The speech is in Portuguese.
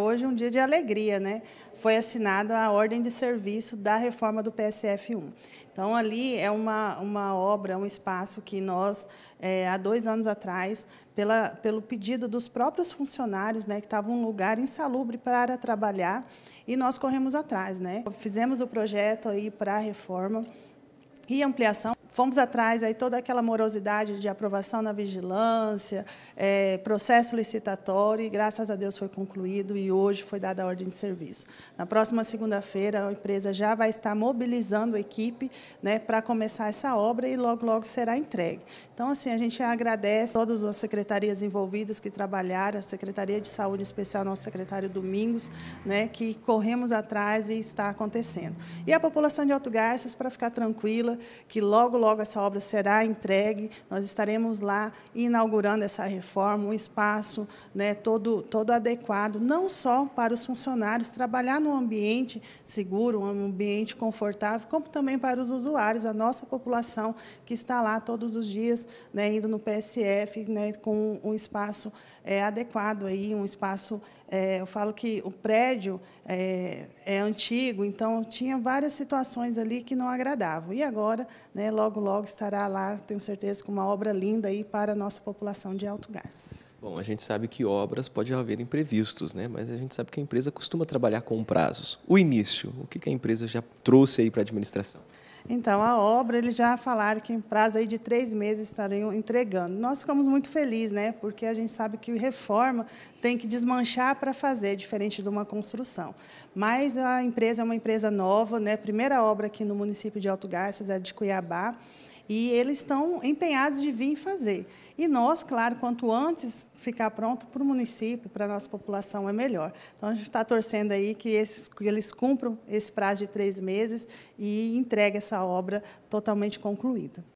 Hoje é um dia de alegria, né? Foi assinada a ordem de serviço da reforma do PSF1. Então, ali é uma, uma obra, um espaço que nós, é, há dois anos atrás, pela, pelo pedido dos próprios funcionários, né, que estava um lugar insalubre para trabalhar, e nós corremos atrás, né? Fizemos o projeto aí para a reforma e ampliação fomos atrás aí toda aquela morosidade de aprovação na vigilância, é, processo licitatório, e graças a Deus foi concluído e hoje foi dada a ordem de serviço. Na próxima segunda-feira, a empresa já vai estar mobilizando a equipe né, para começar essa obra e logo, logo será entregue. Então, assim, a gente agradece todas as secretarias envolvidas que trabalharam, a Secretaria de Saúde, especial nosso secretário Domingos, né, que corremos atrás e está acontecendo. E a população de Alto Garças, para ficar tranquila, que logo, logo essa obra será entregue, nós estaremos lá inaugurando essa reforma, um espaço né, todo, todo adequado, não só para os funcionários trabalhar num ambiente seguro, um ambiente confortável, como também para os usuários, a nossa população que está lá todos os dias, né, indo no PSF, né, com um espaço é, adequado, aí, um espaço é, eu falo que o prédio é, é, antigo, então tinha várias situações ali que não agradavam. E agora, né, logo logo, logo estará lá, tenho certeza, com uma obra linda aí para a nossa população de Alto Garça. Bom, a gente sabe que obras pode haver imprevistos, né? mas a gente sabe que a empresa costuma trabalhar com prazos. O início, o que a empresa já trouxe aí para a administração? Então, a obra, eles já falaram que em prazo aí de três meses estariam entregando. Nós ficamos muito felizes, né? Porque a gente sabe que reforma tem que desmanchar para fazer, diferente de uma construção. Mas a empresa é uma empresa nova, né? Primeira obra aqui no município de Alto Garças, é de Cuiabá e eles estão empenhados de vir fazer. E nós, claro, quanto antes ficar pronto para o município, para a nossa população, é melhor. Então, a gente está torcendo aí que, esses, que eles cumpram esse prazo de três meses e entregue essa obra totalmente concluída.